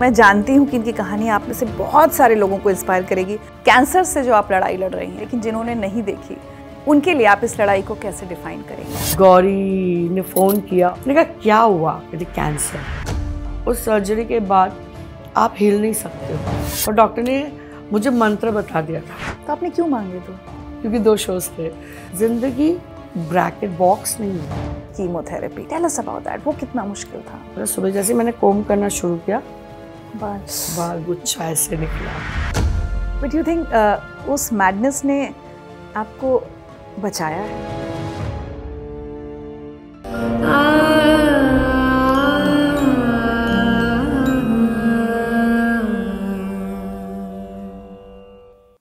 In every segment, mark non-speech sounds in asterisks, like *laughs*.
मैं जानती हूँ कि इनकी कहानी आप में से बहुत सारे लोगों को इंस्पायर करेगी कैंसर से जो आप लड़ाई लड़ रही हैं लेकिन जिन्होंने नहीं देखी उनके लिए आप इस लड़ाई को कैसे डिफाइन करेंगे गौरी ने फ़ोन किया मैंने कहा क्या हुआ मेरे कैंसर उस सर्जरी के बाद आप हिल नहीं सकते हो और डॉक्टर ने मुझे मंत्र बता दिया था तो आपने क्यों मांगे तो क्योंकि दो शोज थे जिंदगी ब्रैकेट बॉक्स नहीं है chemotherapy tell us about that वो कितना मुश्किल था सुबह जैसे मैंने कोम करना शुरू किया बाल बाल गुच्छा ऐसे निकला बट यू थिंक उस मैडनेस ने आपको बचाया है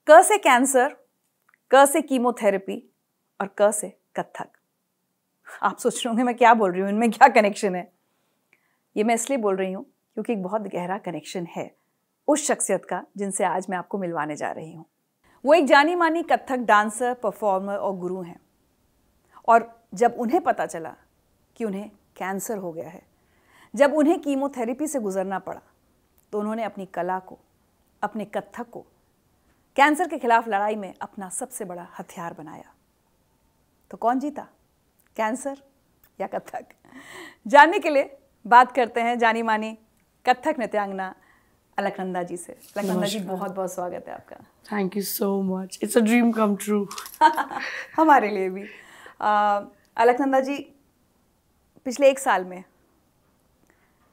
क से कैंसर क से कीमोथेरेपी और क से कत्थक आप सोच रहे होंगे मैं क्या बोल रही हूँ इनमें क्या कनेक्शन है ये मैं इसलिए बोल रही हूँ क्योंकि एक बहुत गहरा कनेक्शन है उस शख्सियत का जिनसे आज मैं आपको मिलवाने जा रही हूँ वो एक जानी मानी कत्थक डांसर परफॉर्मर और गुरु हैं और जब उन्हें पता चला कि उन्हें कैंसर हो गया है जब उन्हें कीमोथेरेपी से गुजरना पड़ा तो उन्होंने अपनी कला को अपने कत्थक को कैंसर के खिलाफ लड़ाई में अपना सबसे बड़ा हथियार बनाया तो कौन जीता कैंसर या कत्थक जानने के लिए बात करते हैं जानी मानी कथक नृत्यांगना अलकनंदा जी से अलकनंदा जी बहुत बहुत स्वागत है आपका thank you so much it's a dream come true हमारे लिए भी uh, अलकनंदा जी पिछले एक साल में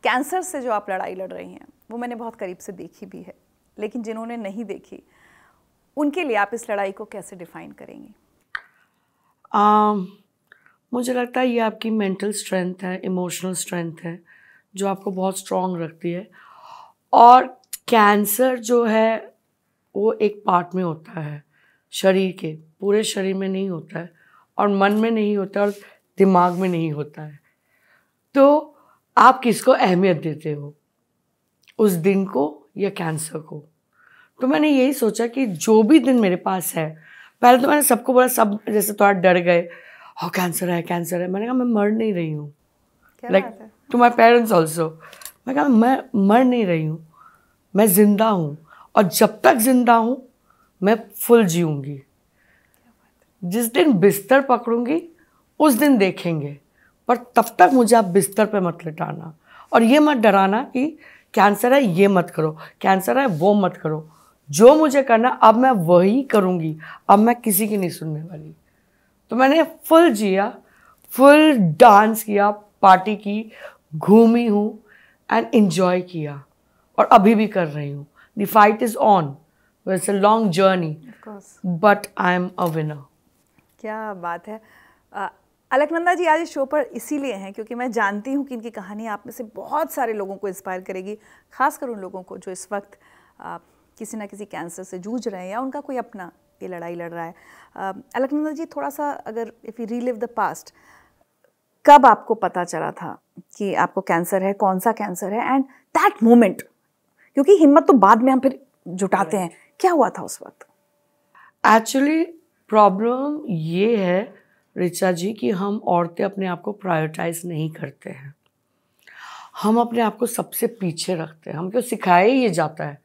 कैंसर से जो आप लड़ाई लड़ रही हैं वो मैंने बहुत करीब से देखी भी है लेकिन जिन्होंने नहीं देखी उनके लिए आप इस लड़ाई को कैसे डिफाइन करेंगी uh, मुझे लगता है ये आपकी मेंटल स्ट्रेंथ है इमोशनल स्ट्रेंथ है जो आपको बहुत स्ट्रॉन्ग रखती है और कैंसर जो है वो एक पार्ट में होता है शरीर के पूरे शरीर में नहीं होता है और मन में नहीं होता और दिमाग में नहीं होता है तो आप किसको अहमियत देते हो उस दिन को या कैंसर को तो मैंने यही सोचा कि जो भी दिन मेरे पास है पहले तो मैंने सबको बोला सब जैसे थोड़ा डर गए हो हाँ, कैंसर है कैंसर है मैंने कहा मैं मर नहीं रही हूँ like like, to my parents also मैं कहा मैं मर नहीं रही हूँ मैं ज़िंदा हूँ और जब तक ज़िंदा हूँ मैं फुल जीऊँगी जिस दिन बिस्तर पकड़ूंगी उस दिन देखेंगे पर तब तक मुझे आप बिस्तर पे मत लिटाना और ये मत डराना कि कैंसर है ये मत करो कैंसर है वो मत करो जो मुझे करना अब मैं वही करूँगी अब मैं किसी की नहीं सुनने वाली तो मैंने फुल जिया फुल डांस किया पार्टी की घूमी हूँ एंड इन्जॉय किया और अभी भी कर रही हूँ the fight is on it's a long journey but I am a winner क्या बात है अलकनंदा जी आज इस शो पर इसीलिए हैं क्योंकि मैं जानती हूँ कि इनकी कहानी आप में से बहुत सारे लोगों को इंस्पायर करेगी खासकर उन लोगों को जो इस वक्त आ, किसी ना किसी कैंसर से जूझ रहे हैं या उनका कोई अपना ये लड़ाई लड़ रहा है अलकनंदा जी थोड़ा सा अगर if you relive the past कब आपको पता चला था कि आपको कैंसर है कौन सा कैंसर है एंड दैट मोमेंट क्योंकि हिम्मत तो बाद में हम फिर जुटाते हैं क्या हुआ था उस वक्त एक्चुअली प्रॉब्लम ये है रिचा जी कि हम औरतें अपने आप को प्रायोरिटाइज नहीं करते हैं हम अपने आप को सबसे पीछे रखते हैं हमको सिखाया ही जाता है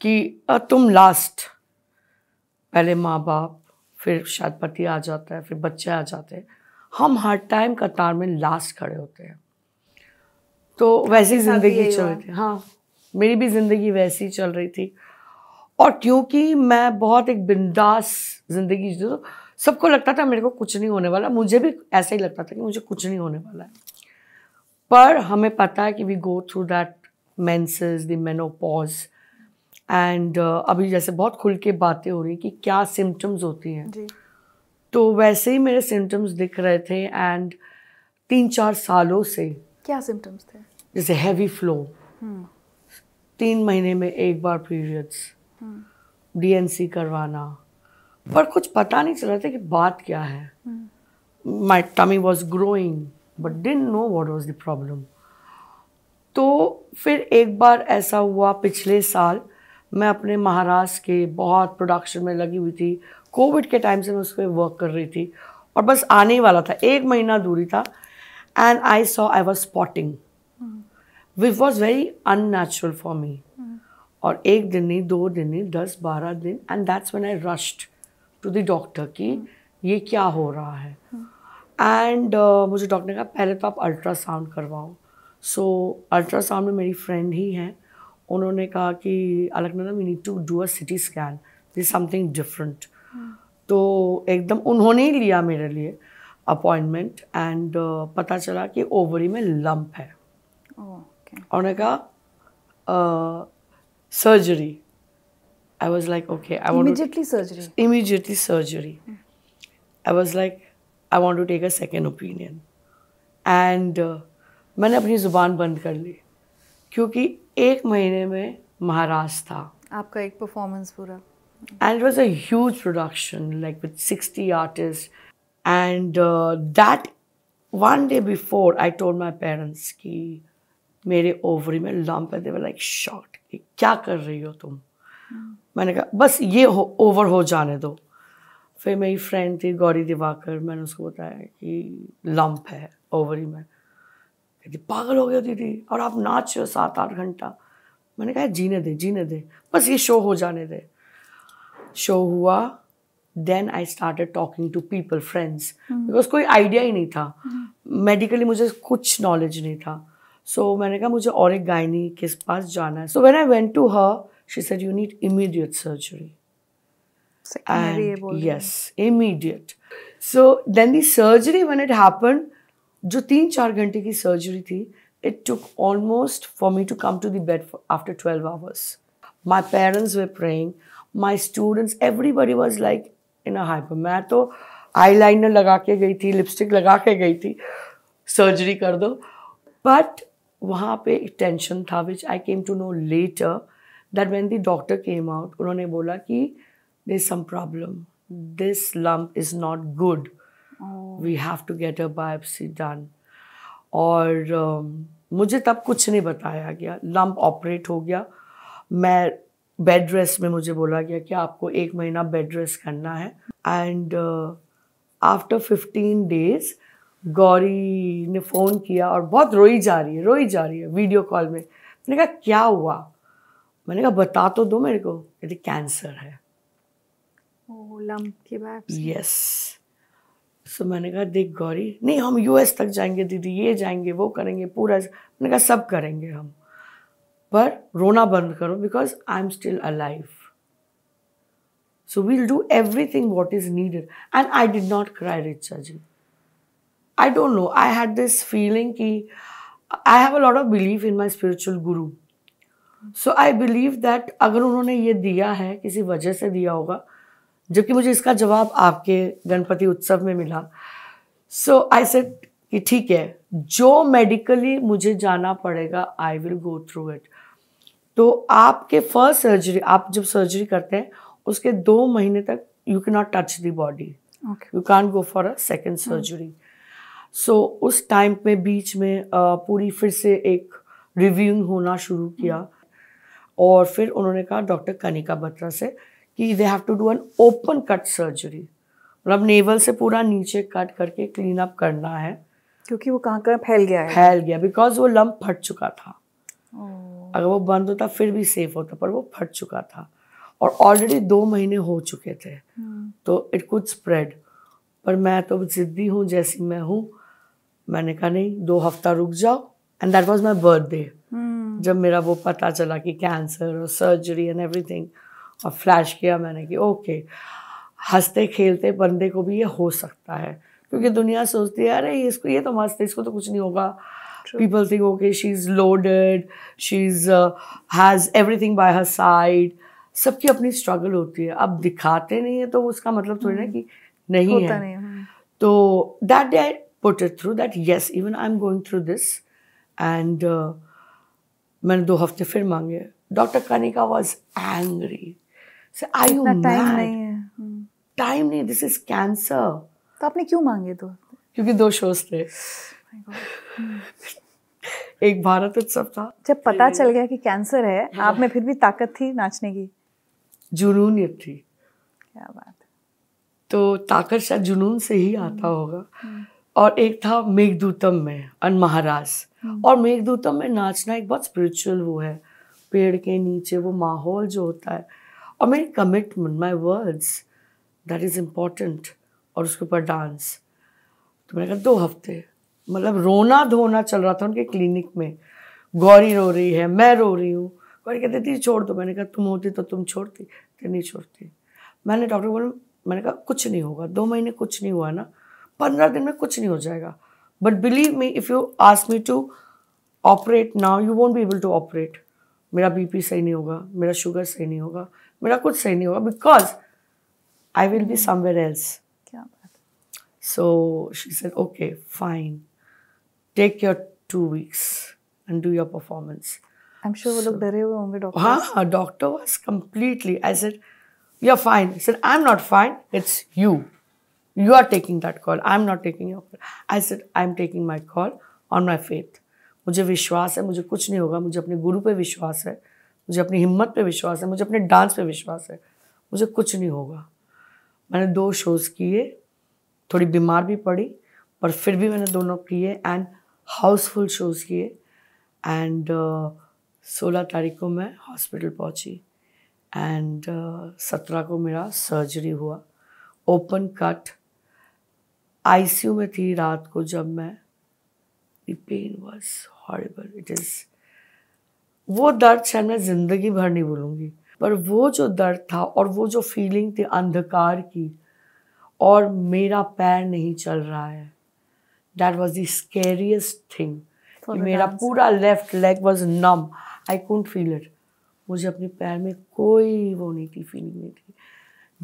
कि तुम लास्ट पहले माँ बाप फिर शायद पति आ जाता है फिर बच्चे आ जाते हैं हम हर टाइम कतार में लास्ट खड़े होते हैं तो वैसी ही ज़िंदगी चल रही थी हाँ मेरी भी ज़िंदगी वैसी ही चल रही थी और क्योंकि मैं बहुत एक बिंदास ज़िंदगी जो तो सबको लगता था मेरे को कुछ नहीं होने वाला मुझे भी ऐसा ही लगता था कि मुझे कुछ नहीं होने वाला है पर हमें पता है कि we go through that menses the menopause and अभी जैसे बहुत खुल के बातें हो रही कि क्या सिम्टम्स होती हैं तो वैसे ही मेरे सिम्टम्स दिख रहे थे एंड तीन चार सालों से क्या सिम्टम्स थे जैसे हैवी हम्म। फ्लो तीन महीने में एक बार पीरियड्स हम्म। डीएनसी करवाना पर कुछ पता नहीं चला था कि बात क्या है my tummy was growing but didn't know what was the problem तो फिर एक बार ऐसा हुआ पिछले साल मैं अपने महाराष्ट्र के बहुत प्रोडक्शन में लगी हुई थी कोविड के टाइम से मैं उस पर वर्क कर रही थी और बस आने ही वाला था एक महीना दूरी था and I saw I was spotting which was very unnatural for me और एक दिन नहीं दो दिन नहीं दस बारह दिन and that's when I rushed to the doctor कि ये क्या हो रहा है एंड uh, मुझे डॉक्टर ने कहा पहले तो आप अल्ट्रासाउंड करवाओ सो so, अल्ट्रासाउंड में मेरी फ्रेंड ही हैं उन्होंने कहा कि अलग we need to do a CT scan this something different तो एकदम उन्होंने ही लिया मेरे लिए अपॉइंटमेंट एंड uh, पता चला कि ओवरी में लंप है oh, उन्होंने कहा surgery I was like okay I immediately surgery immediately surgery I was like I want to take a second opinion and मैंने अपनी ज़ुबान बंद कर ली क्योंकि एक महीने में महाराज था आपका एक परफॉर्मेंस पूरा And it was a huge production, like with 60 artists. And uh, that one day before, I told my parents कि मेरे ओवरी में लंप है दे वर लाइक शॉट क्या कर रही हो तुम मैंने कहा बस ये हो ओवर हो जाने दो फिर मेरी फ्रेंड थी गौरी दिवाकर मैंने उसको बताया कि लंप है ओवरी में कहती पागल हो गया दीदी और आप नाच रहे हो सात आठ घंटा मैंने कहा जीने दे जीने दे बस ये शो हो जाने दे शो हुआ then I started talking to people friends because कोई आइडिया ही नहीं था मेडिकली hmm. मुझे कुछ नॉलेज नहीं था सो so, मैंने कहा मुझे और एक गायनी के पास जाना है so when I went to her she said you need immediate surgery yes immediate so then the surgery when it happen जो तीन चार घंटे की सर्जरी थी it took almost for me to come to the bed after twelve hours my parents were praying my students everybody was like in a hyper मैं तो eye liner लगा के गई थी लिपस्टिक लगा के गई थी सर्जरी कर दो बट वहाँ पे एक टेंशन था which I came to know later that when the doctor came out उन्होंने बोला कि there is some problem this lump is not good we have to get a biopsy done और um, मुझे तब कुछ नहीं बताया गया लम्प ऑपरेट हो गया मैं बेड रेस्ट में मुझे बोला गया कि आपको एक महीना बेड रेस्ट करना है and after fifteen days Gauri ने फ़ोन किया और बहुत रोई जा रही है रोई जा रही है वीडियो कॉल में मैंने कहा क्या हुआ मैंने कहा बता तो दो मेरे को यदि कैंसर है यस सो मैंने कहा देख गौरी नहीं हम यूएस तक जाएंगे दीदी ये जाएंगे वो करेंगे पूरा मैंने कहा सब करेंगे हम पर रोना बंद करो because I am still alive so we'll do everything what is needed and I did not cry Richa ji I don't know I had this feeling कि I have a lot of believe in my spiritual guru so I believe that अगर उन्होंने ये दिया है किसी वजह से दिया होगा जबकि मुझे इसका जवाब आपके गणपति उत्सव में मिला सो आई सेट कि ठीक है जो मेडिकली मुझे जाना पड़ेगा I will go through it तो आपके फर्स्ट सर्जरी आप जब सर्जरी करते हैं उसके दो महीने तक you can not touch the body you can go for a second surgery so उस टाइम में बीच में आ, पूरी फिर से एक रिव्यूइंग होना शुरू hmm. किया और फिर उन्होंने कहा डॉक्टर कनिका बत्रा से कि they have to do an open cut surgery मतलब नेवल से पूरा नीचे कट करके क्लीन अप करना है क्योंकि वो कहाँ कहाँ फैल गया है फैल गया बिकॉज वो लम्ब फट चुका था oh. अगर वो बंद होता फिर भी सेफ होता पर वो फट चुका था और ऑलरेडी दो महीने हो चुके थे हम्म। तो इट कुड स्प्रेड पर मैं तो जिद्दी हूँ जैसी मैं हूँ मैंने कहा नहीं दो हफ्ता रुक जाओ and that was my birthday जब मेरा वो पता चला कि कैंसर और सर्जरी एंड एवरीथिंग और फ्लैश किया मैंने कि ओके हंसते खेलते बंदे को भी ये हो सकता है क्योंकि दुनिया सोचती है अरे इसको ये तो मस्त है इसको तो कुछ नहीं होगा True. People think, okay, she's loaded, she's uh, has everything by her side. सबकी अपनी स्ट्रगल होती है अब दिखाते नहीं है तो उसका मतलब थोड़ी ना हम्म। कि नहीं है हम्म। तो that day I put it through that yes even I am going through this and मैंने दो हफ्ते फिर मांगे doctor Kanika was angry I you time नहीं है टाइम हम्म। नहीं दिस इज कैंसर तो आपने क्यों मांगे दो क्योंकि दो शोज थे एक भारत उत्सव था जब पता चल गया कि कैंसर है आप में फिर भी ताकत थी नाचने की जुनूनियत थी क्या बात तो ताकत शायद जुनून से ही आता हम्म। होगा हम्म। और एक था मेघदूतम में अन महाराज हम्म। और मेघदूतम में नाचना एक बहुत स्पिरिचुअल वो है पेड़ के नीचे वो माहौल जो होता है और मेरी commitment my words that is important और उसके ऊपर डांस तो मैंने कहा दो हफ्ते मतलब रोना धोना चल रहा था उनके क्लिनिक में गौरी रो रही है मैं रो रही हूँ गौरी कहती थी छोड़ दो मैंने कहा तुम होती तो तुम छोड़ती तो नहीं छोड़ती मैंने डॉक्टर को बोला मैंने कहा कुछ नहीं होगा दो महीने कुछ नहीं हुआ ना पंद्रह दिन में कुछ नहीं हो जाएगा but believe me if you ask me to operate now you won't be able to operate मेरा बीपी सही नहीं होगा मेरा शुगर सही नहीं होगा मेरा कुछ सही नहीं होगा because I will be somewhere else क्या बात so she said okay fine take your two weeks and do your performance I am so, वो लोग डरे हुए होंगे डॉक्टर हाँ doctor was completely I said you are fine said I am not fine it's you you are taking that call i'm not taking your call i said i'm taking my call on my faith मुझे विश्वास है मुझे कुछ नहीं होगा मुझे अपने गुरु पे विश्वास है मुझे अपनी हिम्मत पे विश्वास है मुझे अपने डांस पे विश्वास है मुझे कुछ नहीं होगा मैंने दो शोज़ किए थोड़ी बीमार भी पड़ी पर फिर भी मैंने दोनों किए एंड हाउसफुल शोज़ किए एंड uh, सोलह तारीख को मैं हॉस्पिटल पहुंची एंड uh, सत्रह को मेरा सर्जरी हुआ ओपन कट आईसीयू में थी रात को जब मैं pain was horrible it is वो दर्द शायद मैं ज़िंदगी भर नहीं भूलूँगी पर वो जो दर्द था और वो जो फीलिंग थी अंधकार की और मेरा पैर नहीं चल रहा है that was the scariest thing मेरा पूरा left leg was numb I can't feel it मुझे अपने पैर में कोई वो नहीं थी फीलिंग नहीं थी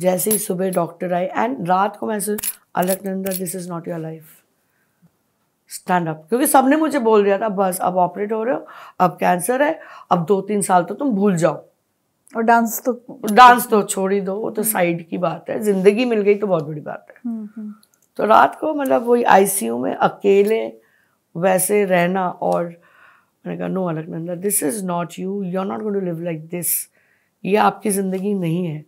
जैसे ही सुबह डॉक्टर आए एंड रात को मैं ऐसे Alaknanda this is not your life stand up क्योंकि सबने मुझे बोल दिया था बस अब ऑपरेट हो रहे हो अब कैंसर है अब दो तीन साल तो तुम भूल जाओ और डांस तो डांस तो छोड़ ही दो वो तो साइड की बात है जिंदगी मिल गई तो बहुत बड़ी बात है हम्म, हम्म। तो रात को मतलब वही आईसीयू में अकेले वैसे रहना और मैंने कहा no Alaknanda this is not you you are not going to live like this ये आपकी ज़िंदगी नहीं है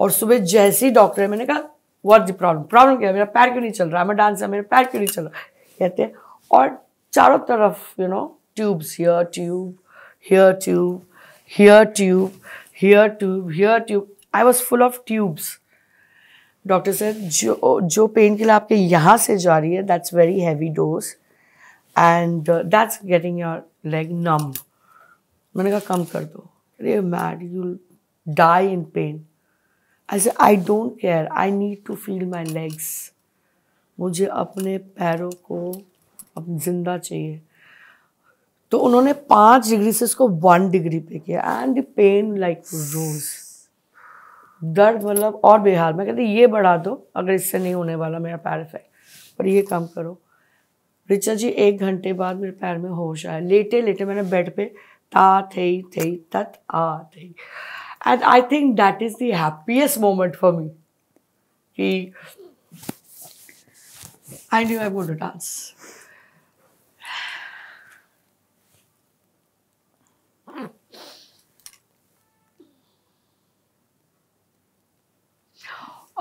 और सुबह जैसे ही डॉक्टर है मैंने कहा वॉट द प्रॉब्लम प्रॉब्लम क्या है मेरा पैर क्यों नहीं चल रहा है मैं है मेरा पैर क्यों नहीं चल रहा कहते हैं और चारों तरफ you know tubes here tube here tube here tube here tube here tube I was full of tubes doctor sir जो जो पेन किलर आपके यहाँ से जा रही है that's very heavy dose and that's getting your leg numb मैंने कहा कम कर दो अरे mad you die in pain ऐसे I don't care I need to feel my legs मुझे अपने पैरों को अब जिंदा चाहिए तो उन्होंने पाँच डिग्री से इसको वन डिग्री पे किया एंड पेन लाइक रोज़ दर्द मतलब और बेहाल मैं कहती ये बढ़ा दो अगर इससे नहीं होने वाला मेरा पैर इफेक्ट पर ये काम करो रिचा जी एक घंटे बाद मेरे पैर में होश आया लेटे लेटे मैंने बेड पे ता थे थे तत आ थे and I think that is the happiest moment for me कि आई न्यू आई वो डांस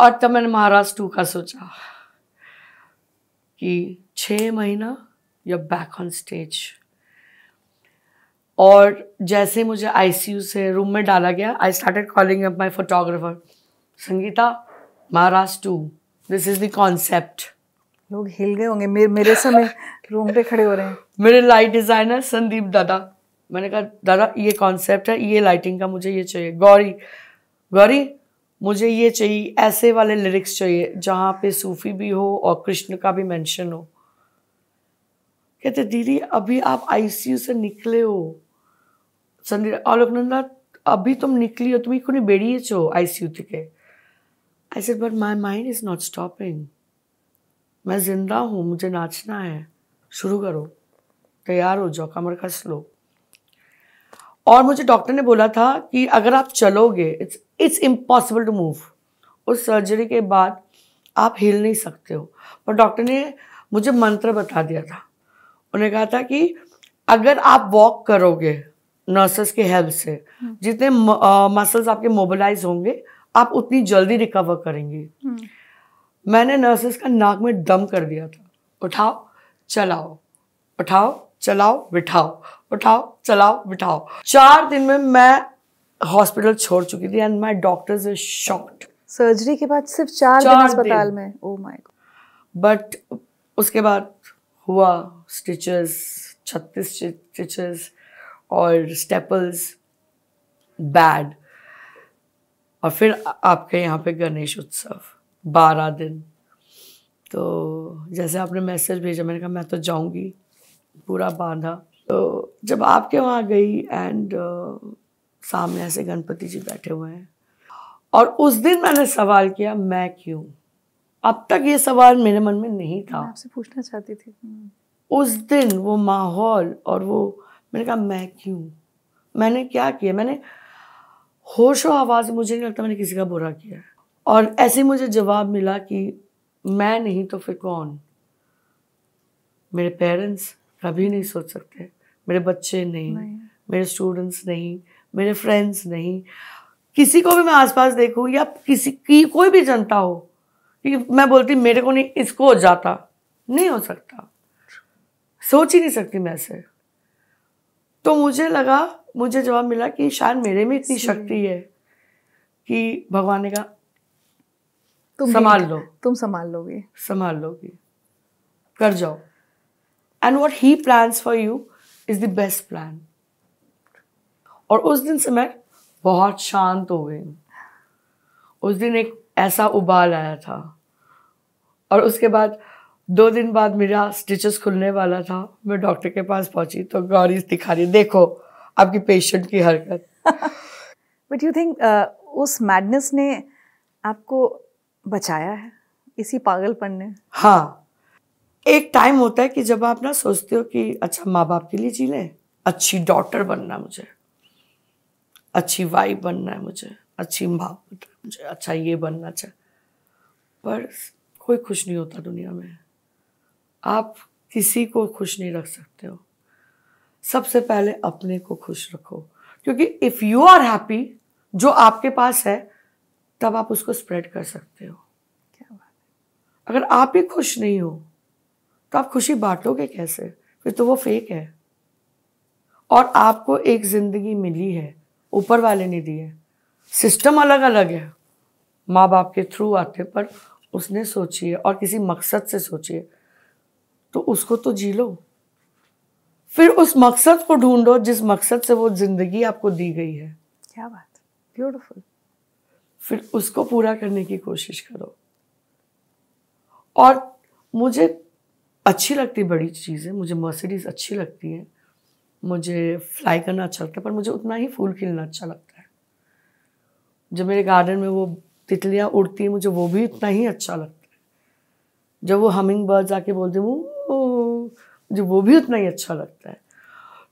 और तब मैंने महाराज टू का सोचा कि छ महीना या बैक ऑन स्टेज और जैसे मुझे आईसीयू से रूम में डाला गया I started calling up my photographer Sangeeta Maharaj too this is the concept लोग हिल गए होंगे मेरे मेरे समय रूम पे खड़े हो रहे हैं मेरे लाइट डिज़ाइनर संदीप दादा मैंने कहा दादा ये कॉन्सेप्ट है ये लाइटिंग का मुझे ये चाहिए गौरी गौरी मुझे ये चाहिए ऐसे वाले लिरिक्स चाहिए जहाँ पे सूफी भी हो और कृष्ण का भी मेंशन हो कहते दीदी अभी आप आईसीयू से निकले हो संदीप आलोक नंदा अभी तुम निकली हो तुम इकोनी बेड़िएছো आईसीयू থেকে I said but my mind is not stopping मैं जिंदा हूँ मुझे नाचना है शुरू करो तैयार हो जाओ कमर कस लो और मुझे डॉक्टर ने बोला था कि अगर आप चलोगे it's it's impossible to move उस सर्जरी के बाद आप हिल नहीं सकते हो पर डॉक्टर ने मुझे मंत्र बता दिया था उन्हें कहा था कि अगर आप वॉक करोगे नर्सेस की हेल्प से हम्म। जितने मसल्स आपके मोबिलाइज होंगे आप उतनी जल्दी रिकवर करेंगे हम्म। मैंने नर्सेस का नाक में दम कर दिया था उठाओ चलाओ उठाओ चलाओ बिठाओ उठाओ चलाओ बिठाओ चार दिन में मैं हॉस्पिटल छोड़ चुकी थी एंड माई डॉक्टर सर्जरी के बाद सिर्फ चार, चार दिन अस्पताल में ओह माय गॉड बट उसके बाद हुआ स्टिचेस छत्तीस स्टिचेस और स्टेपल्स बैड और फिर आपके यहाँ पे गणेश उत्सव बारह दिन तो जैसे आपने मैसेज भेजा मैंने कहा मैं तो जाऊँगी पूरा बांधा तो जब आपके वहाँ गई एंड uh, सामने ऐसे गणपति जी बैठे हुए हैं और उस दिन मैंने सवाल किया मैं क्यों अब तक ये सवाल मेरे मन में नहीं था आपसे पूछना चाहती थी उस दिन वो माहौल और वो मैंने कहा मैं क्यों मैंने क्या किया मैंने होशो आवाज़ मुझे नहीं लगता मैंने किसी का बुरा किया और ऐसे मुझे जवाब मिला कि मैं नहीं तो फिर कौन मेरे पेरेंट्स कभी नहीं सोच सकते मेरे बच्चे नहीं, नहीं। मेरे स्टूडेंट्स नहीं मेरे फ्रेंड्स नहीं किसी को भी मैं आसपास देखूँ या किसी की कोई भी जनता हो कि मैं बोलती मेरे को नहीं इसको हो जाता नहीं हो सकता सोच ही नहीं सकती मैं ऐसे तो मुझे लगा मुझे जवाब मिला कि शायद मेरे में इतनी शक्ति है कि भगवान ने कहा तुम संभाल लो तुम संभाल लोगे संभाल लोगे कर जाओ and what he plans for you is the best plan और उस दिन से मैं बहुत शांत हो गई उस दिन एक ऐसा उबाल आया था और उसके बाद दो दिन बाद मेरा स्टिचेस खुलने वाला था मैं डॉक्टर के पास पहुंची तो गौरी दिखा रही देखो आपकी पेशेंट की हरकत बट यू थिंक उस मैडनेस ने आपको बचाया है इसी पागलपन ने हाँ एक टाइम होता है कि जब आप ना सोचते हो कि अच्छा माँ बाप के लिए जी लें अच्छी डॉक्टर बनना मुझे अच्छी वाइफ बनना है मुझे अच्छी माँ बनना है मुझे अच्छा ये बनना अच्छा पर कोई खुश नहीं होता दुनिया में आप किसी को खुश नहीं रख सकते हो सबसे पहले अपने को खुश रखो क्योंकि इफ़ यू आर हैप्पी जो आपके पास है तब आप उसको स्प्रेड कर सकते हो क्या बात अगर आप ही खुश नहीं हो तो आप खुशी बांटोगे कैसे फिर तो वो फेक है और आपको एक ज़िंदगी मिली है ऊपर वाले ने दिए सिस्टम अलग अलग है माँ बाप के थ्रू आते पर उसने सोची है और किसी मकसद से सोची है तो उसको तो जी लो फिर उस मकसद को ढूंढो जिस मकसद से वो जिंदगी आपको दी गई है क्या बात ब्यूटीफुल फिर उसको पूरा करने की कोशिश करो और मुझे अच्छी लगती बड़ी चीज़ें मुझे मर्सिडीज़ अच्छी लगती है मुझे फ्लाई करना अच्छा लगता है पर मुझे उतना ही फूल खिलना अच्छा लगता है जब मेरे गार्डन में वो तितलियाँ उड़ती हैं मुझे वो भी उतना ही अच्छा लगता है जब वो हमिंग बर्ड आके बोलते हैं मुझे वो भी उतना ही अच्छा लगता है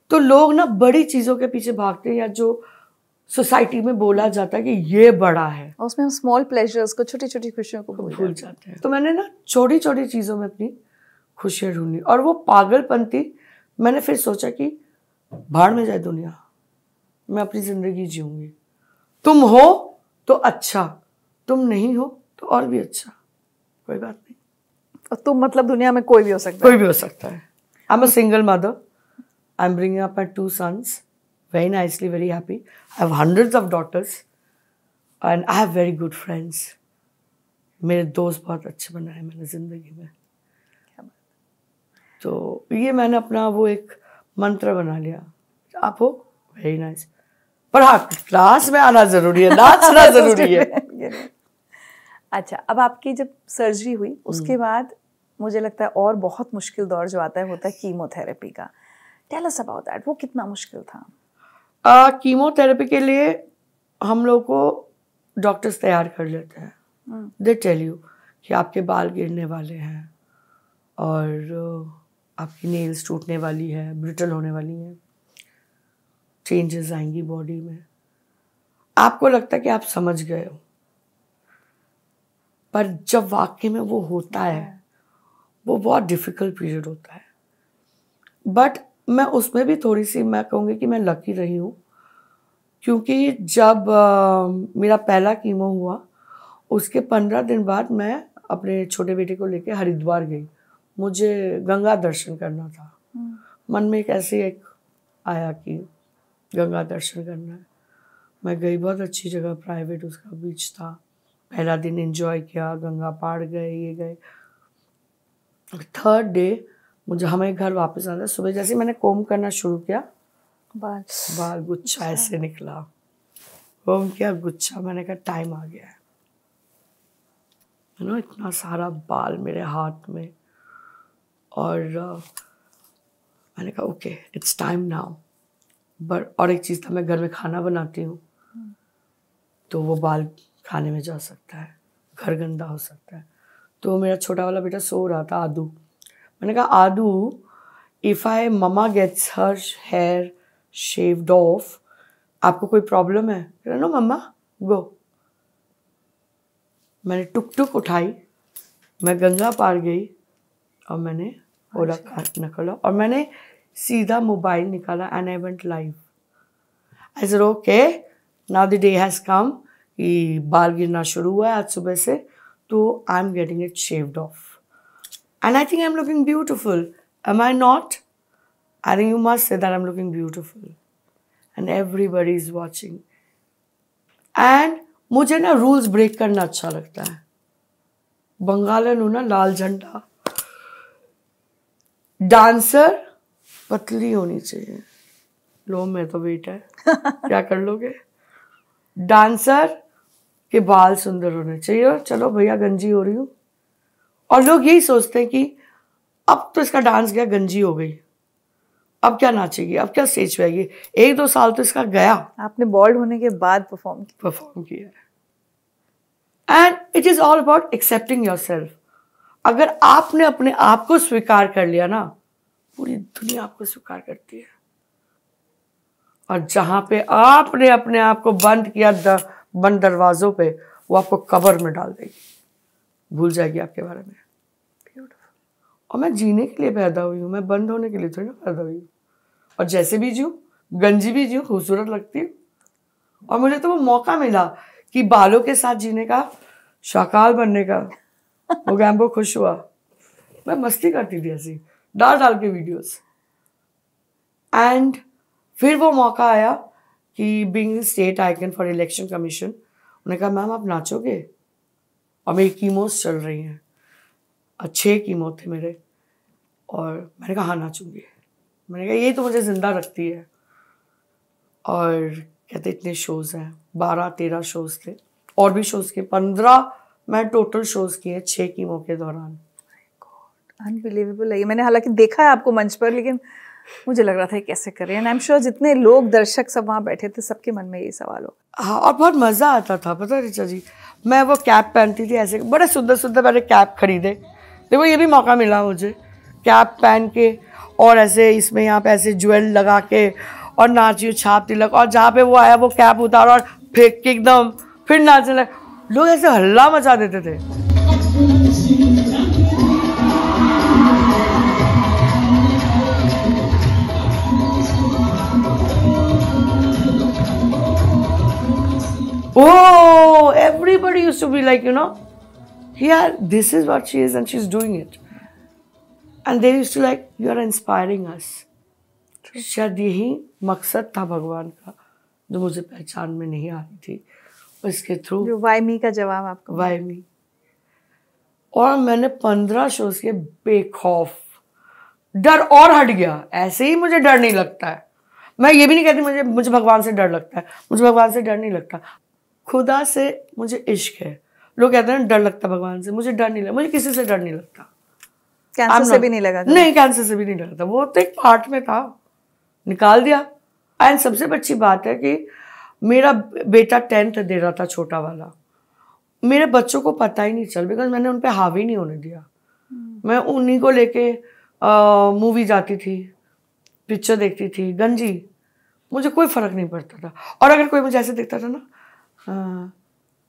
तो लोग ना बड़ी चीज़ों के पीछे भागते हैं या जो सोसाइटी में बोला जाता है कि ये बड़ा है और उसमें हम स्मॉल प्लेजर्स को छोटी छोटी खुशियों को भूल जाते हैं तो मैंने ना छोटी छोटी चीज़ों में अपनी खुशियाँ ढूंढी और वो पागलपंथी मैंने फिर सोचा कि भाड़ में जाए दुनिया मैं अपनी ज़िंदगी जीऊंगी तुम हो तो अच्छा तुम नहीं हो तो और भी अच्छा कोई बात नहीं तो तुम मतलब दुनिया में कोई भी हो सकता कोई है कोई भी हो सकता है I am a single mother I am bringing up my two sons very nicely very happy I have hundreds of daughters and I have very good friends मेरे दोस्त बहुत अच्छे बनाए मैंने ज़िंदगी में तो ये मैंने अपना वो एक मंत्र बना लिया आप हो वेरी नाइस पर हाँ क्लास में आना जरूरी है नाचना *laughs* जरूरी है *laughs* अच्छा अब आपकी जब सर्जरी हुई उसके हम्म। बाद मुझे लगता है और बहुत मुश्किल दौर जो आता है होता है कीमोथेरेपी का टेल अस अबाउट दैट वो कितना मुश्किल था कीमोथेरेपी के लिए हम लोग को डॉक्टर्स तैयार कर लेते हैं दे टेल यू कि आपके बाल गिरने वाले हैं और आपकी नेल्स टूटने वाली है ब्रिटल होने वाली हैं चेंजेस आएंगी बॉडी में आपको लगता है कि आप समझ गए हो पर जब वाक्य में वो होता है वो बहुत डिफ़िकल्ट पीरियड होता है बट मैं उसमें भी थोड़ी सी मैं कहूँगी कि मैं लकी रही हूँ क्योंकि जब आ, मेरा पहला कीमो हुआ उसके पंद्रह दिन बाद मैं अपने छोटे बेटे को लेकर हरिद्वार गई मुझे गंगा दर्शन करना था हम्म। मन में एक ऐसे एक आया कि गंगा दर्शन करना है मैं गई बहुत अच्छी जगह प्राइवेट उसका बीच था पहला दिन एंजॉय किया गंगा पार गए ये गए थर्ड डे मुझे हमें घर वापस आना सुबह जैसे मैंने कोम करना शुरू किया बाल बाल गुच्छा अच्छा। ऐसे निकला कोम किया गुच्छा मैंने कहा टाइम आ गया है ना इतना सारा बाल मेरे हाथ में और मैंने कहा okay it's time now but और एक चीज़ था मैं घर में खाना बनाती हूँ तो वो बाल खाने में जा सकता है घर गंदा हो सकता है तो मेरा छोटा वाला बेटा सो रहा था आदू मैंने कहा Aadu if I mama gets her hair shaved off आपको कोई प्रॉब्लम है नो मम्मा गो मैंने टुक टुक उठाई मैं गंगा पार गई और मैंने अच्छा। ओला निकाला और मैंने सीधा मोबाइल निकाला and I went live I said okay now the day has come कि बाल गिरना शुरू हुआ है आज सुबह से तो I am getting it shaved off and I think I am looking beautiful am I not I think you must say that I am looking beautiful and everybody is watching and मुझे ना rules break करना अच्छा लगता है बंगालन हूँ ना लाल झंडा dancer पतली होनी चाहिए लो मैं तो वेट है *laughs* क्या कर लोगे डांसर के बाल सुंदर होने चाहिए और चलो भैया गंजी हो रही हूँ और लोग यही सोचते हैं कि अब तो इसका डांस गया गंजी हो गई अब क्या नाचेगी अब क्या स्टेज पे आएगी एक दो साल तो इसका गया आपने बॉल्ड होने के बाद परफॉर्म किया परफॉर्म किया and it is all about accepting yourself अगर आपने अपने आप को स्वीकार कर लिया ना पूरी दुनिया आपको स्वीकार करती है और जहां पे आपने अपने आप को बंद किया द, बंद दरवाजों पे वो आपको कबर में डाल देगी भूल जाएगी आपके बारे में और मैं जीने के लिए पैदा हुई हूँ मैं बंद होने के लिए थोड़ी ना पैदा हुई हूँ और जैसे भी जी गंजी भी जी खूबसूरत लगती हूँ और मुझे तो वो मौका मिला कि बालों के साथ जीने का शाकाल बनने का वो गैम्बो खुश हुआ मैं मस्ती करती थी ऐसी डाल डाल के वीडियोस एंड फिर वो मौका आया कि being state icon for election commission उन्होंने कहा मैम आप नाचोगे और मेरी कीमोस चल रही हैं अच्छे कीमो थे मेरे और मैंने कहा हाँ नाचूंगी मैंने कहा ये तो मुझे ज़िंदा रखती है और कहते इतने शोज़ हैं बारह तेरह शोज़ थे और भी शोज़ के पंद्रह मैं टोटल शोज किए छः कीमो के दौरान अनबिलीवेबल है मैंने हालांकि देखा है आपको मंच पर लेकिन मुझे लग रहा था कैसे करें एंड आई एम श्योर जितने लोग दर्शक सब वहाँ बैठे थे सबके मन में ये सवाल हो हाँ और बहुत मज़ा आता था पता रिचा जी मैं वो कैप पहनती थी ऐसे बड़े सुंदर सुंदर मैंने कैप खरीदे देखो ये भी मौका मिला मुझे कैप पहन के और ऐसे इसमें यहाँ पे ऐसे ज्वेल लगा के और नाची छाप तिलक और जहाँ पे वो आया वो कैप उतारा और फेंक के एकदम फिर नाचने लगा लोग ऐसे हल्ला मचा देते थे oh everybody used to be like you know यार this is what she is and she is doing it and there used to like you are inspiring us शायद यही मकसद था भगवान का जो मुझे पहचान में नहीं आ रही थी इसके थ्रू जो वाई मी का जवाब आपको वाई मी और मैंने पंद्रह शोज के बेखौफ डर और हट गया ऐसे ही मुझे डर नहीं लगता है मैं ये भी नहीं कहती मुझे मुझे भगवान से डर लगता है मुझे भगवान से डर नहीं लगता खुदा से मुझे इश्क है लोग कहते हैं डर लगता भगवान से मुझे डर नहीं लगता मुझे किसी से डर नहीं लगता कैंसर से भी नहीं लगा नहीं कैंसर से भी नहीं लगा था वो तो एक पार्ट में था निकाल दिया एंड सबसे अच्छी बात है कि मेरा बेटा टेंथ दे रहा था छोटा वाला मेरे बच्चों को पता ही नहीं चल बिकॉज मैंने उन पर हावी नहीं होने दिया हम्म। मैं उन्हीं को लेके मूवी जाती थी पिक्चर देखती थी गंजी मुझे कोई फर्क नहीं पड़ता था और अगर कोई मुझे ऐसे देखता था ना हाँ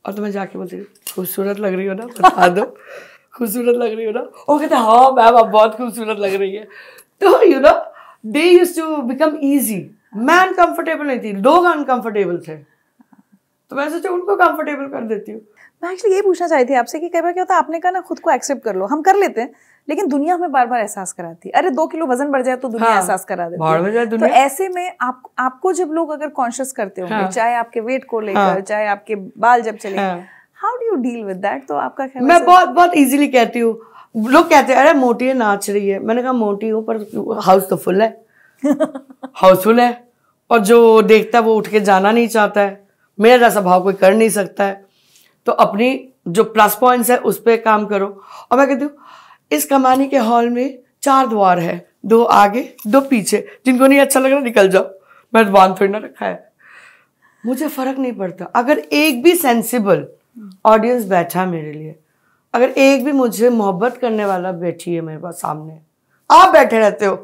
और तो मैं जाके बोलती खूबसूरत लग रही हो ना बता दो खूबसूरत लग रही हो ना वो कहते हाँ मैम आप बहुत खूबसूरत लग रही है तो you know they used to become easy मैं अनकंफर्टेबल नहीं थी लोग अनकंफर्टेबल थे तो मैं सोचा उनको कंफर्टेबल कर देती हूँ मैं एक्चुअली ये पूछना चाहती थी आपसे कि कई बार क्या होता है आपने कहा ना खुद को एक्सेप्ट कर लो हम कर लेते हैं लेकिन दुनिया हमें बार बार एहसास कराती है अरे दो किलो वजन बढ़ जाए तो दुनिया हाँ, एहसास करा देती तो ऐसे में आप आपको जब लोग अगर कॉन्शियस करते होंगे हाँ, चाहे आपके वेट को लेकर हाँ, चाहे आपके बाल जब चले how do you deal with that तो आपका ख्याल मैं बहुत बहुत इजीली कहती हूँ लोग कहते हैं अरे मोटी है नाच रही है मैंने कहा मोटी हूँ पर हाउस तो फुल है हाउसफुल है और जो देखता है वो उठ के जाना नहीं चाहता है मेरा जैसा भाव कोई कर नहीं सकता है तो अपनी जो प्लस पॉइंट्स है उस पर काम करो और मैं कहती हूँ इस कमानी के हॉल में चार द्वार है दो आगे दो पीछे जिनको नहीं अच्छा लग रहा निकल जाओ मैं दुबान थोड़ी ना रखा है मुझे फर्क नहीं पड़ता अगर एक भी सेंसिबल ऑडियंस बैठा मेरे लिए अगर एक भी मुझे मोहब्बत करने वाला बैठी है मेरे पास सामने आप बैठे रहते हो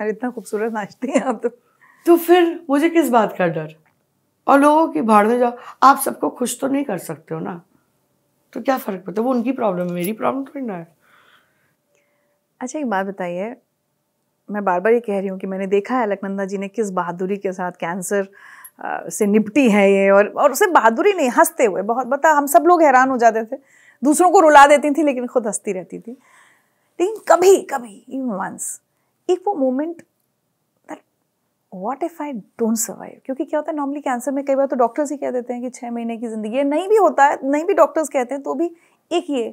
अरे इतना खूबसूरत नाचती हैं आप तो तो फिर मुझे किस बात का डर और लोगों की भाड़ में जाओ आप सबको खुश तो नहीं कर सकते हो ना तो क्या फ़र्क पड़ता है वो उनकी प्रॉब्लम है मेरी प्रॉब्लम थोड़ी ना है अच्छा एक बात बताइए मैं बार बार ये कह रही हूँ कि मैंने देखा है अलकनंदा जी ने किस बहादुरी के साथ कैंसर से निपटी है ये और और उसे बहादुरी नहीं हंसते हुए बहुत बता हम सब लोग हैरान हो जाते थे दूसरों को रुला देती थी लेकिन खुद हंसती रहती थी लेकिन कभी कभी इवन वंस एक वो moment what if I don't survive क्योंकि क्या होता है नॉर्मली कैंसर में कई बार तो डॉक्टर्स ही कह देते हैं कि छः महीने की ज़िंदगी है नहीं भी होता है नहीं भी डॉक्टर्स कहते हैं तो भी एक ये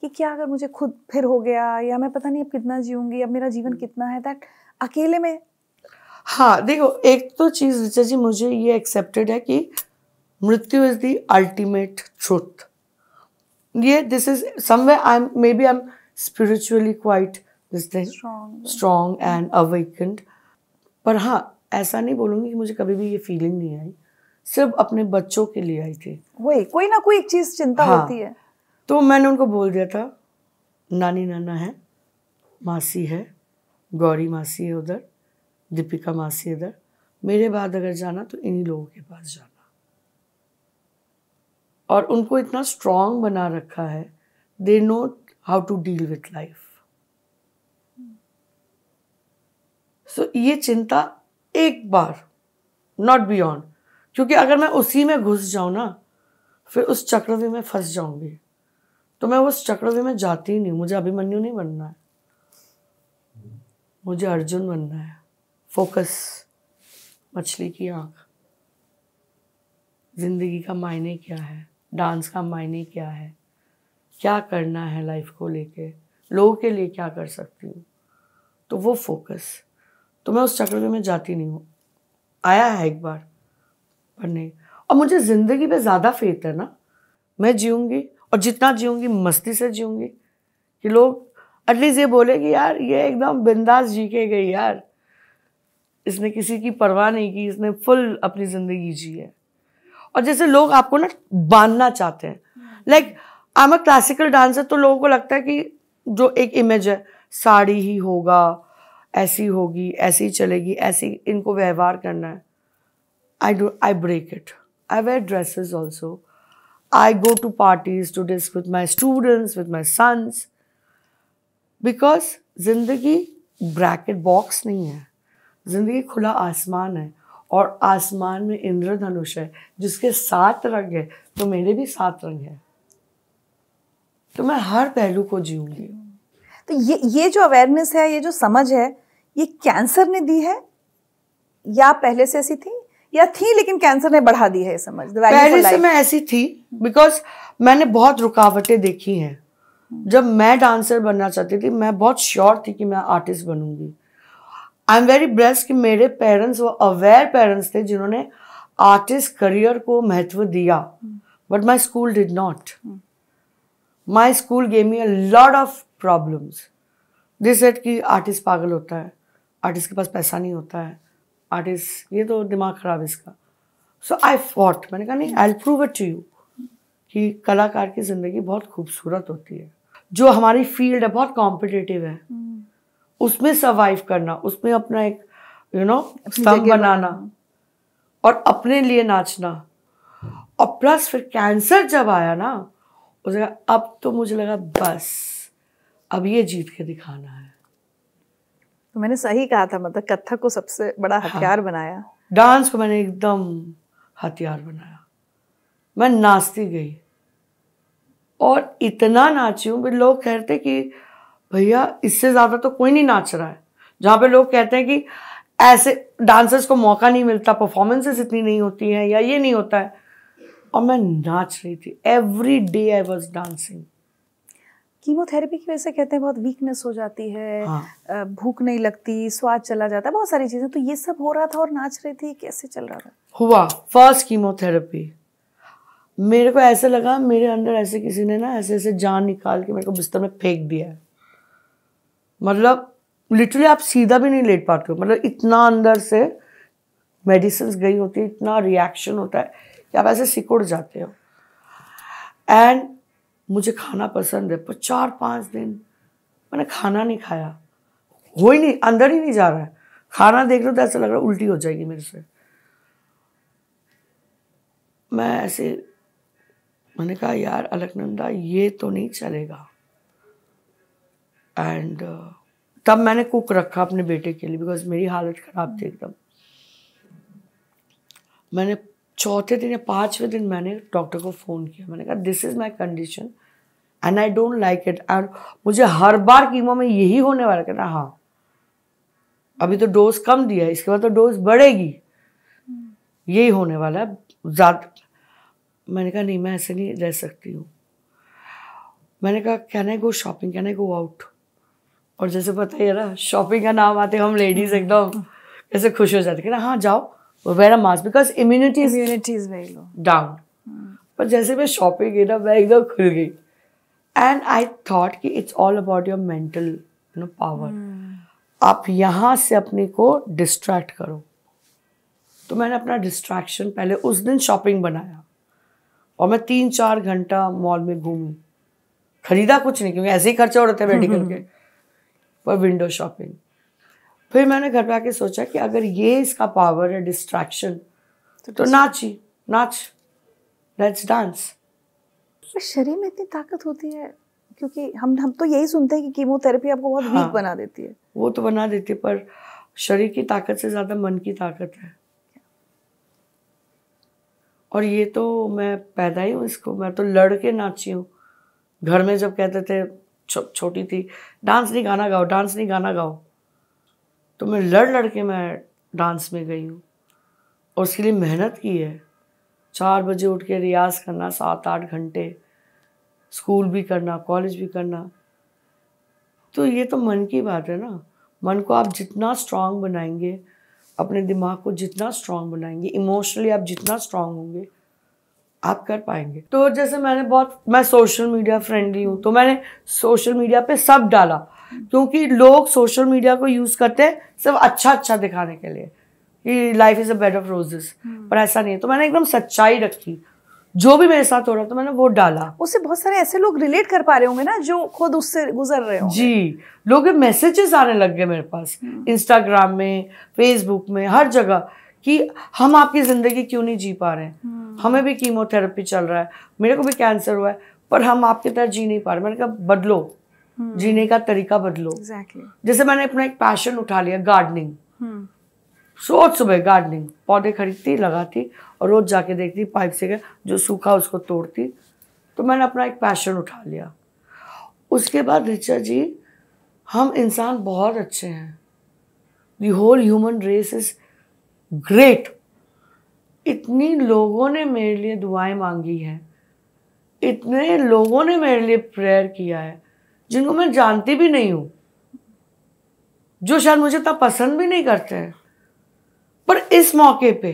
कि क्या अगर मुझे खुद फिर हो गया या मैं पता नहीं अब कितना जीऊँगी अब मेरा जीवन हम्म। कितना है दैट अकेले में हाँ देखो एक तो चीज़ रिचा जी मुझे ये एक्सेप्टेड है कि मृत्यु इज़ द अल्टीमेट ट्रुथ ये this is someway I am may be I am spiritually quite जिससे स्ट्रॉन्ग एंड अवेकेंड पर हाँ ऐसा नहीं बोलूँगी कि मुझे कभी भी ये फीलिंग नहीं आई सिर्फ अपने बच्चों के लिए आई थी वही कोई ना कोई एक चीज़ चिंता हाँ, होती है तो मैंने उनको बोल दिया था नानी नाना है मासी है गौरी मासी है उधर दीपिका मासी इधर मेरे बाद अगर जाना तो इन्हीं लोगों के पास जाना और उनको इतना स्ट्रांग बना रखा है they know how to deal with life so so, ये चिंता एक बार नॉट बियॉन्ड क्योंकि अगर मैं उसी में घुस जाऊँ ना फिर उस चक्रव्यूह में फंस जाऊंगी तो मैं उस चक्रव्यूह में जाती ही नहीं मुझे अभिमन्यु नहीं बनना है मुझे अर्जुन बनना है फोकस मछली की आंख जिंदगी का मायने क्या है डांस का मायने क्या है क्या करना है लाइफ को लेके लोगों के लिए क्या कर सकती हूँ तो वो फोकस तो मैं उस चक्र में मैं जाती नहीं हूँ आया है एक बार पर नहीं और मुझे ज़िंदगी पे ज़्यादा फेत है ना मैं जीऊँगी और जितना जीऊँगी मस्ती से जीऊँगी कि लोग एटलीस्ट ये बोले कि यार ये एकदम बिंदास जी के गई यार इसने किसी की परवाह नहीं की इसने फुल अपनी ज़िंदगी जी है और जैसे लोग आपको ना बांधना चाहते हैं like I am a classical dancer तो लोगों को लगता है कि जो एक इमेज है साड़ी ही होगा ऐसी होगी ऐसी चलेगी ऐसी इनको व्यवहार करना है I do I break it I wear dresses also I go to parties to this with my students with my sons because जिंदगी ब्रैकेट बॉक्स नहीं है जिंदगी खुला आसमान है और आसमान में इंद्रधनुष है जिसके सात रंग है तो मेरे भी सात रंग है तो मैं हर पहलू को जीऊंगी तो ये ये जो अवेयरनेस है ये जो समझ है ये कैंसर ने दी है या पहले से ऐसी थी या थी लेकिन कैंसर ने बढ़ा दी है समझ पहले से मैं ऐसी थी बिकॉज मैंने बहुत रुकावटें देखी हैं जब मैं डांसर बनना चाहती थी मैं बहुत श्योर थी कि मैं आर्टिस्ट बनूंगी आई एम वेरी ब्लेस्ड कि मेरे पेरेंट्स वो अवेयर पेरेंट्स थे जिन्होंने आर्टिस्ट करियर को महत्व दिया but my school did not my school gave a lot of problems this set कि आर्टिस्ट पागल होता है आर्टिस्ट के पास पैसा नहीं होता है आर्टिस्ट ये तो दिमाग ख़राब इसका सो आई फॉट मैंने कहा नहीं I prove it to you कि कलाकार की ज़िंदगी बहुत खूबसूरत होती है जो हमारी फील्ड है बहुत कॉम्पिटिटिव है हम्म। उसमें सर्वाइव करना उसमें अपना एक यू नो स्तंभ बनाना और अपने लिए नाचना और प्लस फिर कैंसर जब आया ना उसे अब तो मुझे लगा बस अब ये जीत के दिखाना है तो मैंने सही कहा था मतलब कथक को सबसे बड़ा हाँ। हथियार हाँ, बनाया डांस को मैंने एकदम हथियार बनाया मैं नाचती गई और इतना नाची हूँ लोग कहते कि भैया इससे ज़्यादा तो कोई नहीं नाच रहा है जहाँ पे लोग कहते हैं कि ऐसे डांसर्स को मौका नहीं मिलता परफॉर्मेंसेस इतनी नहीं होती हैं या ये नहीं होता है और मैं नाच रही थी every day I was dancing chemotherapy की वजह से कहते हैं बहुत वीकनेस हो जाती है हाँ। भूख नहीं लगती स्वाद चला जाता है बहुत सारी चीजें तो ये सब हो रहा था और नाच रही थी कैसे चल रहा था हुआ फर्स्ट कीमोथेरेपी मेरे को ऐसे लगा मेरे अंदर ऐसे किसी ने ना ऐसे ऐसे जान निकाल के मेरे को बिस्तर में फेंक दिया मतलब लिटरली आप सीधा भी नहीं लेट पाते हो मतलब इतना अंदर से मेडिसिन गई होती है इतना रिएक्शन होता है कि आप ऐसे सिकुड़ जाते हो एंड मुझे खाना पसंद है पर चार पाँच दिन मैंने खाना नहीं खाया हो ही नहीं अंदर ही नहीं जा रहा है खाना देख लो तो ऐसा लग रहा है उल्टी हो जाएगी मेरे से मैं ऐसे मैंने कहा यार अलकनंदा ये तो नहीं चलेगा एंड uh, तब मैंने कुक रखा अपने बेटे के लिए बिकॉज मेरी हालत ख़राब थी एकदम मैंने चौथे दिन या पांचवें दिन मैंने डॉक्टर को फ़ोन किया मैंने कहा this is my condition and I don't like it और मुझे हर बार कीमो में यही होने वाला कहना हाँ अभी तो डोज कम दिया है इसके बाद तो डोज बढ़ेगी यही होने वाला है ज़्यादा मैंने कहा नहीं मैं ऐसे नहीं रह सकती हूँ मैंने कहा can I go shopping can I go out और जैसे पता ही है ना शॉपिंग का नाम आते हम लेडीज़ एकदम ऐसे खुश हो जाते ना हाँ जाओ wear mask because immunity immunity is very low down पर जैसे मैं शॉपिंग गई ना मैं एकदम खुल गई एंड आई थॉट कि it's all about your mental you know power आप यहाँ से अपने को डिस्ट्रैक्ट करो तो मैंने अपना डिस्ट्रैक्शन पहले उस दिन शॉपिंग बनाया और मैं तीन चार घंटा मॉल में घूमी खरीदा कुछ नहीं क्योंकि ऐसे ही खर्चा हो रहे थे मेडिकल के *laughs* पर विंडो शॉपिंग फिर मैंने घर पर आके सोचा कि अगर ये इसका पावर है डिस्ट्रैक्शन तो, तो नाची नाच लेट्स डांस शरीर में इतनी ताकत होती है क्योंकि हम हम तो यही सुनते हैं कि कीमोथेरेपी आपको बहुत हाँ, वीक बना देती है वो तो बना देती है पर शरीर की ताकत से ज़्यादा मन की ताकत है और ये तो मैं पैदा ही हूँ इसको मैं तो लड़ के नाची हूँ घर में जब कहते थे छो, छोटी थी डांस नहीं गाना गाओ डांस नहीं गाना गाओ तो मैं लड़ लड़ के मैं डांस में गई हूँ और उसके लिए मेहनत की है चार बजे उठ के रियाज करना सात आठ घंटे स्कूल भी करना कॉलेज भी करना तो ये तो मन की बात है ना मन को आप जितना स्ट्रांग बनाएंगे अपने दिमाग को जितना स्ट्रांग बनाएंगे इमोशनली आप जितना स्ट्रांग होंगे आप कर पाएंगे तो जैसे मैंने बहुत मैं सोशल मीडिया फ्रेंडली हूँ तो मैंने सोशल मीडिया पे सब डाला क्योंकि लोग सोशल मीडिया को यूज़ करते हैं सिर्फ अच्छा अच्छा दिखाने के लिए life is a bed of roses पर ऐसा नहीं है तो मैंने एकदम सच्चाई रखी जो भी मेरे साथ हो रहा था तो मैंने वो डाला उससे बहुत सारे ऐसे लोग रिलेट कर पा रहे होंगे ना जो खुद उससे गुजर रहे होंगे जी लोग मैसेजेस आने लग गए मेरे पास इंस्टाग्राम hmm. में फेसबुक में हर जगह कि हम आपकी ज़िंदगी क्यों नहीं जी पा रहे हैं hmm. हमें भी कीमोथेरेपी चल रहा है मेरे को भी कैंसर हुआ है पर हम आपकी तरह जी नहीं पा रहे मैंने कहा बदलो hmm. जीने का तरीका बदलो exactly. जैसे मैंने अपना एक पैशन उठा लिया गार्डनिंग सोच सुबह गार्डनिंग पौधे खरीदती लगाती और रोज़ जाके देखती पाइप से जो सूखा उसको तोड़ती तो मैंने अपना एक पैशन उठा लिया उसके बाद ऋचा जी हम इंसान बहुत अच्छे हैं the whole human race is great इतनी लोगों ने मेरे लिए दुआएं मांगी हैं इतने लोगों ने मेरे लिए प्रेयर किया है जिनको मैं जानती भी नहीं हूँ जो शायद मुझे तब पसंद भी नहीं करते हैं पर इस मौके पे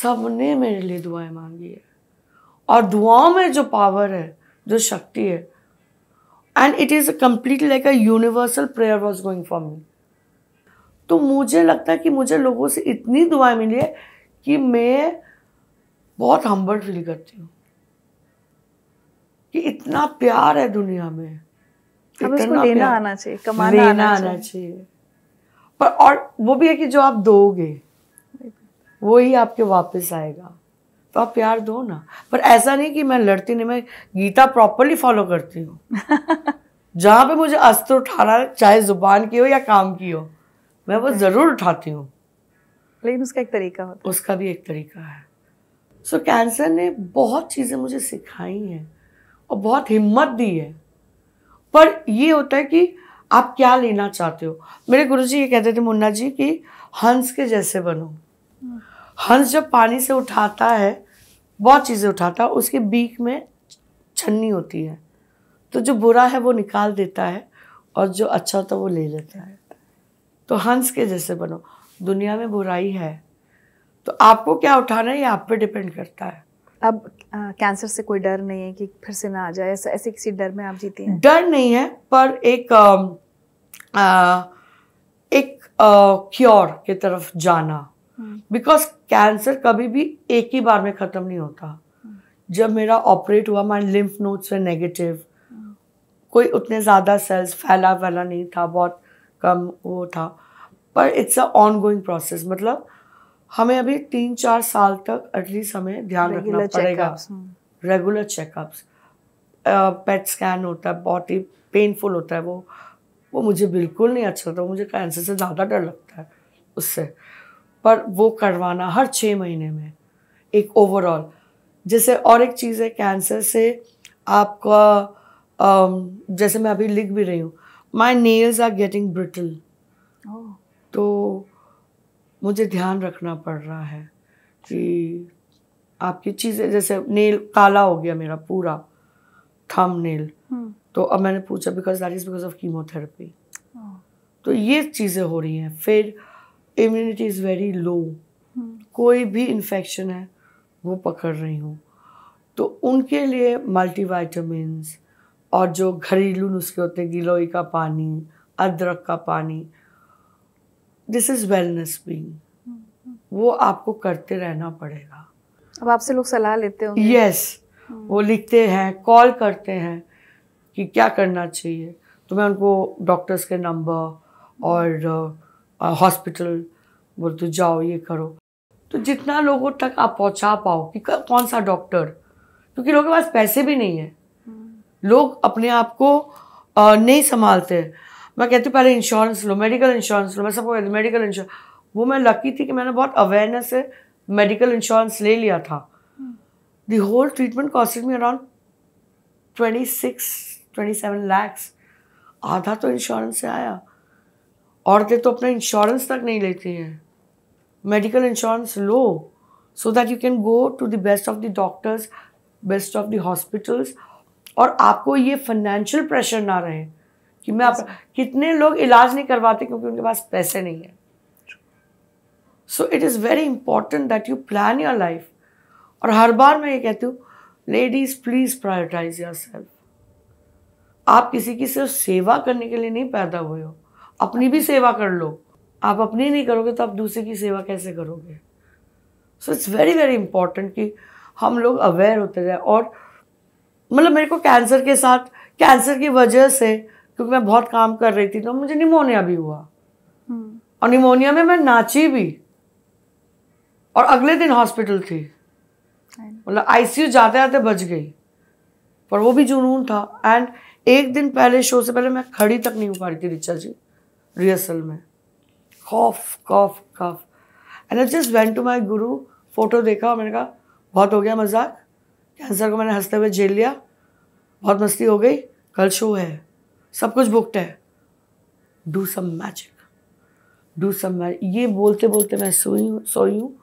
सबने मेरे लिए दुआएं मांगी है और दुआओं में जो पावर है जो शक्ति है and it is completely like a universal prayer was going for me तो मुझे लगता है कि मुझे लोगों से इतनी दुआएं मिली है कि मैं बहुत हम्बल फील करती हूँ कि इतना प्यार है दुनिया में इतना लेना आना चाहिए कमाना आना चाहिए पर और वो भी है कि जो आप दोगे वो ही आपके वापस आएगा तो आप प्यार दो ना पर ऐसा नहीं कि मैं लड़ती नहीं मैं गीता प्रॉपरली फॉलो करती हूँ *laughs* जहाँ पे मुझे अस्त्र उठाना चाहे जुबान की हो या काम की हो मैं वो ज़रूर उठाती हूँ लेकिन उसका एक तरीका होता है उसका भी एक तरीका है सो so, कैंसर ने बहुत चीज़ें मुझे सिखाई हैं और बहुत हिम्मत दी है पर ये होता है कि आप क्या लेना चाहते हो मेरे गुरुजी ये कहते थे मुन्ना जी कि हंस के जैसे बनो हंस जब पानी से उठाता है बहुत चीज़ें उठाता है उसके बीक में छन्नी होती है तो जो बुरा है वो निकाल देता है और जो अच्छा होता है वो ले लेता है तो हंस के जैसे बनो दुनिया में बुराई है तो आपको क्या उठाना है ये आप पे डिपेंड करता है अब कैंसर से कोई डर नहीं है कि फिर से ना आ जाए ऐसा ऐसे किसी डर में आप जीती हैं डर नहीं है पर एक आ, आ, एक क्योर की तरफ जाना बिकॉज हम्म। कैंसर कभी भी एक ही बार में ख़त्म नहीं होता हम्म। जब मेरा ऑपरेट हुआ mind lymph nodes were negative कोई उतने ज़्यादा सेल्स फैला फैला नहीं था बहुत कम वो था पर it's a ongoing process मतलब हमें अभी तीन चार साल तक एटलीस्ट हमें ध्यान रखना पड़ेगा रेगुलर चेकअप्स पेट स्कैन होता है बहुत ही पेनफुल होता है वो वो मुझे बिल्कुल नहीं अच्छा लगता मुझे कैंसर से ज़्यादा डर लगता है उससे पर वो करवाना हर छः महीने में एक ओवरऑल जैसे और एक चीज़ है कैंसर से आपका जैसे मैं अभी लिख भी रही हूँ my nails are getting brittle तो मुझे ध्यान रखना पड़ रहा है कि आपकी चीज़ें जैसे नेल काला हो गया मेरा पूरा थम हम्म। नेल तो अब मैंने पूछा because that is because of chemotherapy तो ये चीज़ें हो रही हैं फिर इम्यूनिटी इज़ वेरी लो कोई भी इन्फेक्शन है वो पकड़ रही हूँ तो उनके लिए मल्टीवाइटामस और जो घरेलू नुस्खे होते हैं गिलोई का पानी अदरक का पानी दिस इज वेलनेस बींग वो आपको करते रहना पड़ेगा अब आपसे लोग सलाह लेते हो यस yes, हम्म। वो लिखते हैं कॉल करते हैं कि क्या करना चाहिए तो मैं उनको डॉक्टर्स के नंबर और हॉस्पिटल uh, बोलते जाओ ये करो तो जितना लोगों तक आप पहुंचा पाओ कि कौन सा डॉक्टर क्योंकि लोगों के पास पैसे भी नहीं है हम्म। लोग अपने आप को uh, नहीं संभालते मैं कहती हूँ पहले इंश्योरेंस लो मेडिकल इंश्योरेंस लो मैं सबको मेडिकल इंश्योरेंस वो मैं लकी थी कि मैंने बहुत अवेयरनेस से मेडिकल इंश्योरेंस ले लिया था the whole treatment costed me around twenty six twenty seven lakhs आधा तो इंश्योरेंस से आया औरतें तो अपना इंश्योरेंस तक नहीं लेती हैं मेडिकल इंश्योरेंस लो so that you can go to the best of the doctors best of the hospitals और आपको ये फाइनेंशियल प्रेशर ना रहे कि मैं आप कितने लोग इलाज नहीं करवाते क्योंकि उनके पास पैसे नहीं है so it is very important that you plan your life और हर बार मैं ये कहती हूँ ladies please prioritise yourself आप किसी की सिर्फ सेवा करने के लिए नहीं पैदा हुए हो अपनी भी सेवा कर लो आप अपनी नहीं करोगे तो आप दूसरे की सेवा कैसे करोगे so it's very very important कि हम लोग अवेयर होते जाए और मतलब मेरे को कैंसर के साथ कैंसर की वजह से क्योंकि मैं बहुत काम कर रही थी तो मुझे निमोनिया भी हुआ हम्म। और निमोनिया में मैं नाची भी और अगले दिन हॉस्पिटल थी मतलब आईसीयू जाते जाते बच गई पर वो भी जुनून था एंड एक दिन पहले शो से पहले मैं खड़ी तक नहीं हो पा रही थी रिचा जी रिहर्सल में खौफ खौफ खौफ and I just went to my guru photo देखा और मैंने कहा बहुत हो गया मजाक कैंसर को मैंने हंसते हुए झेल लिया बहुत मस्ती हो गई कल शो है सब कुछ बुक्ड है do some magic do some magic ये बोलते बोलते मैं सोई हूँ सोई हूँ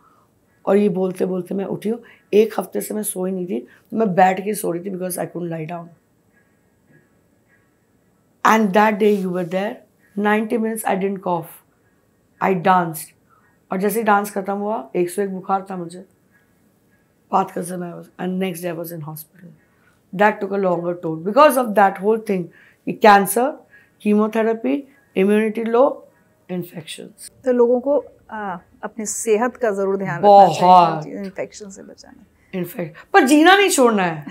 और ये बोलते बोलते मैं उठी हूँ एक हफ्ते से मैं सोई नहीं थी मैं बैठ के सो रही थी because I couldn't lie down and that day you were there ninety minutes I didn't cough I dance और जैसे ही डांस खत्म हुआ एक सौ एक बुखार था मुझे बात कर समय and next day was in hospital that took a longer toll because of that whole thing cancer chemotherapy immunity low infection तो लोगों को आ, अपनी सेहत का जरूर ध्यान इन्फेक्शन से बचाना इन्फेक्ट पर जीना नहीं छोड़ना है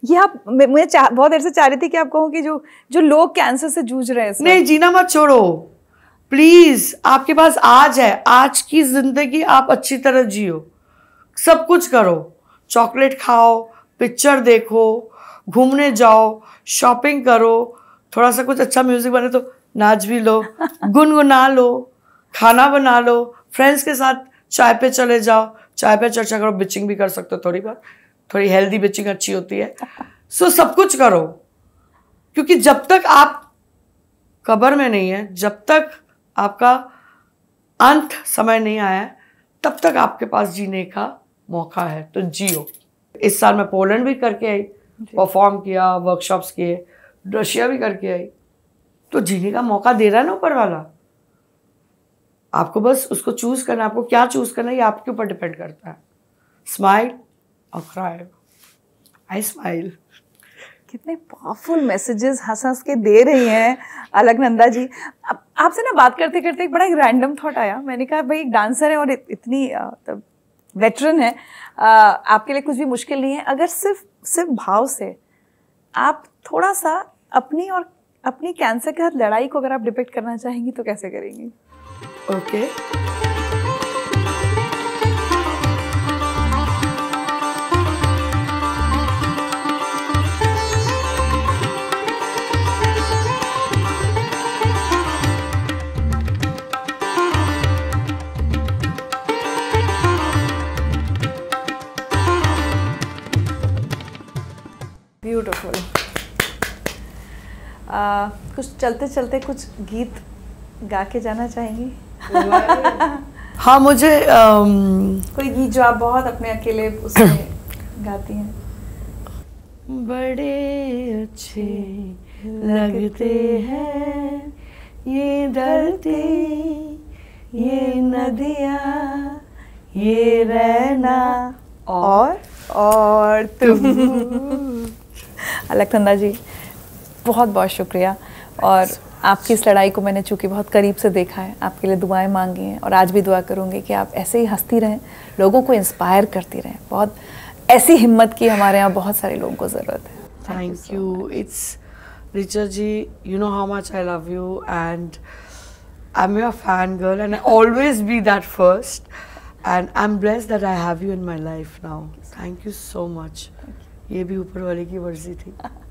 *laughs* ये आप मैं बहुत देर से चाह रही थी कि आप कहो कि जो जो लोग कैंसर से जूझ रहे हैं नहीं जीना मत छोड़ो प्लीज आपके पास आज है आज की जिंदगी आप अच्छी तरह जियो सब कुछ करो चॉकलेट खाओ पिक्चर देखो घूमने जाओ शॉपिंग करो थोड़ा सा कुछ अच्छा म्यूजिक बने तो नाच भी लो *laughs* गुनगुना लो खाना बना लो फ्रेंड्स के साथ चाय पे चले जाओ चाय पे चर्चा करो बिचिंग भी कर सकते हो थोड़ी बहुत थोड़ी हेल्दी बिचिंग अच्छी होती है सो *laughs* so, सब कुछ करो क्योंकि जब तक आप कबर में नहीं है जब तक आपका अंत समय नहीं आया तब तक आपके पास जीने का मौका है तो जियो इस साल मैं पोलैंड भी करके आई परफॉर्म किया वर्कशॉप्स किए रशिया भी करके आई तो जीने का मौका दे रहा है ना ऊपर वाला आपको बस उसको चूज करना आपको क्या चूज करना ये आपके ऊपर डिपेंड करता है स्माइल और क्राई आई स्माइल कितने पावरफुल मैसेजेस हंस हंस के दे रही हैं नंदा जी आपसे ना बात करते करते एक बड़ा एक रैंडम थॉट आया मैंने कहा भाई एक डांसर है और इतनी वेटरन मतलब है आपके लिए कुछ भी मुश्किल नहीं है अगर सिर्फ सिर्फ भाव से आप थोड़ा सा अपनी और अपनी कैंसर के साथ लड़ाई को अगर आप डिपेक्ट करना चाहेंगी तो कैसे करेंगी ओके okay. आ, कुछ चलते चलते कुछ गीत गा के जाना चाहेंगी *laughs* हाँ मुझे आम... कोई गीत जो आप बहुत अपने अकेले उसमें *coughs* गाती हैं बड़े अच्छे लगते हैं ये धरती ये नदियाँ ये रहना और और तुम *laughs* अलग जी बहुत बहुत शुक्रिया और आपकी इस लड़ाई को मैंने चूँकि बहुत करीब से देखा है आपके लिए दुआएं मांगी हैं और आज भी दुआ करूँगी कि आप ऐसे ही हंसती रहें लोगों को इंस्पायर करती रहें बहुत ऐसी हिम्मत की हमारे यहाँ बहुत सारे लोगों को ज़रूरत है thank you it's Richa ji you know how much I love you and I am your fan girl and I always be that first and I am bless that I have you in my life now thank you so much ये भी ऊपर वाले की वर्जी थी *laughs*